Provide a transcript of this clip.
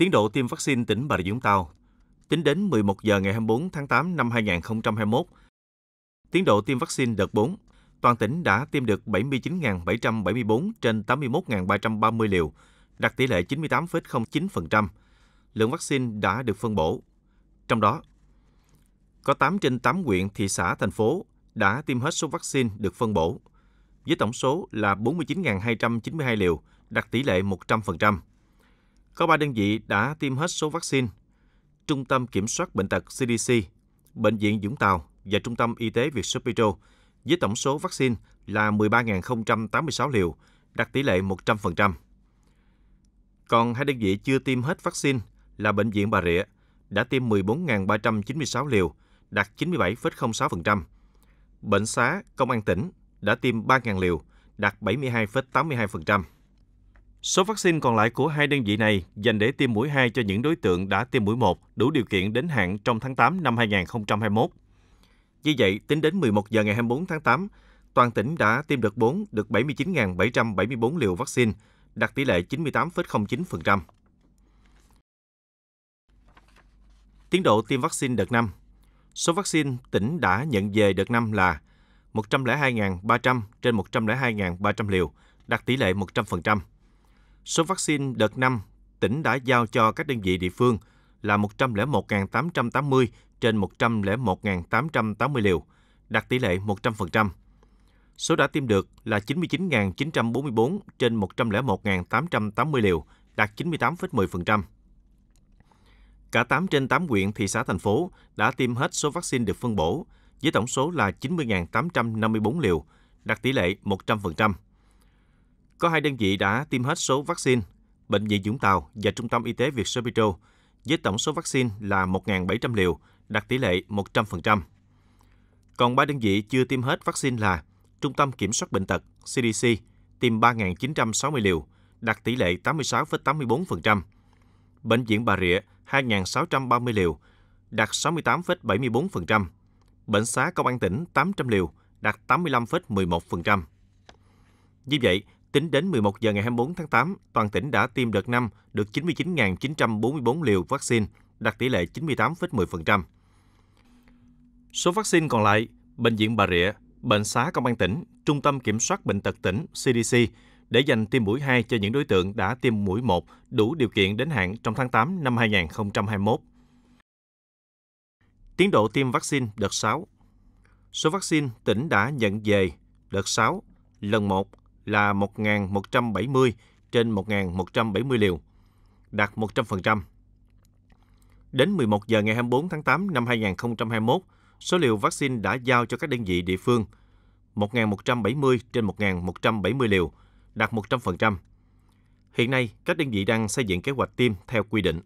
Tiến độ tiêm vaccine tỉnh Bà Rịa Vũng Tàu Tính đến 11 giờ ngày 24 tháng 8 năm 2021, tiến độ tiêm vaccine đợt 4, toàn tỉnh đã tiêm được 79.774 trên 81.330 liều, đạt tỷ lệ 98,09%. Lượng vaccine đã được phân bổ. Trong đó, có 8 trên 8 huyện, thị xã, thành phố đã tiêm hết số vaccine được phân bổ, với tổng số là 49.292 liều, đạt tỷ lệ 100% có 3 đơn vị đã tiêm hết số vaccine. Trung tâm Kiểm soát Bệnh tật CDC, Bệnh viện Dũng Tàu và Trung tâm Y tế Việt Sốp với tổng số vaccine là 13.086 liều, đạt tỷ lệ 100%. Còn hai đơn vị chưa tiêm hết vaccine là Bệnh viện Bà Rịa đã tiêm 14.396 liều, đạt 97,06%. Bệnh xá Công an tỉnh đã tiêm 3.000 liều, đạt 72,82%. Số vaccine còn lại của hai đơn vị này dành để tiêm mũi 2 cho những đối tượng đã tiêm mũi 1 đủ điều kiện đến hạn trong tháng 8 năm 2021. Như vậy, tính đến 11 giờ ngày 24 tháng 8, toàn tỉnh đã tiêm được 4 được 79.774 liều vaccine, đạt tỷ lệ 98,09%. Tiến độ tiêm vaccine đợt 5 Số vaccine tỉnh đã nhận về đợt 5 là 102.300 trên 102.300 liều, đạt tỷ lệ 100%. Số vaccine đợt 5 tỉnh đã giao cho các đơn vị địa phương là 101.880 trên 101.880 liều, đạt tỷ lệ 100%. Số đã tiêm được là 99.944 trên 101.880 liều, đạt 98,10%. Cả 8 trên 8 huyện, thị xã, thành phố đã tiêm hết số vaccine được phân bổ, với tổng số là 90.854 liều, đạt tỷ lệ 100%. Có hai đơn vị đã tiêm hết số vaccine, Bệnh viện Dũng Tàu và Trung tâm Y tế Việt Sơ với tổng số vaccine là 1.700 liều, đạt tỷ lệ 100%. Còn ba đơn vị chưa tiêm hết vaccine là Trung tâm Kiểm soát Bệnh tật CDC tiêm 3.960 liều, đạt tỷ lệ 86,84%. Bệnh viện Bà Rịa 2.630 liều, đạt 68,74%. Bệnh xá Công an tỉnh 800 liều, đạt 85,11%. Như vậy, Tính đến 11 giờ ngày 24 tháng 8, toàn tỉnh đã tiêm đợt 5 được 99.944 liều vaccine, đạt tỷ lệ 98,10%. Số vaccine còn lại, Bệnh viện Bà Rịa, Bệnh xá Công an tỉnh, Trung tâm Kiểm soát Bệnh tật tỉnh CDC để dành tiêm mũi 2 cho những đối tượng đã tiêm mũi 1 đủ điều kiện đến hạn trong tháng 8 năm 2021. Tiến độ tiêm vaccine đợt 6 Số vaccine tỉnh đã nhận về đợt 6 lần 1 là 1.170 trên 1.170 liều, đạt 100%. Đến 11 giờ ngày 24 tháng 8 năm 2021, số liều vaccine đã giao cho các đơn vị địa phương 1.170 trên 1.170 liều, đạt 100%. Hiện nay, các đơn vị đang xây dựng kế hoạch tiêm theo quy định.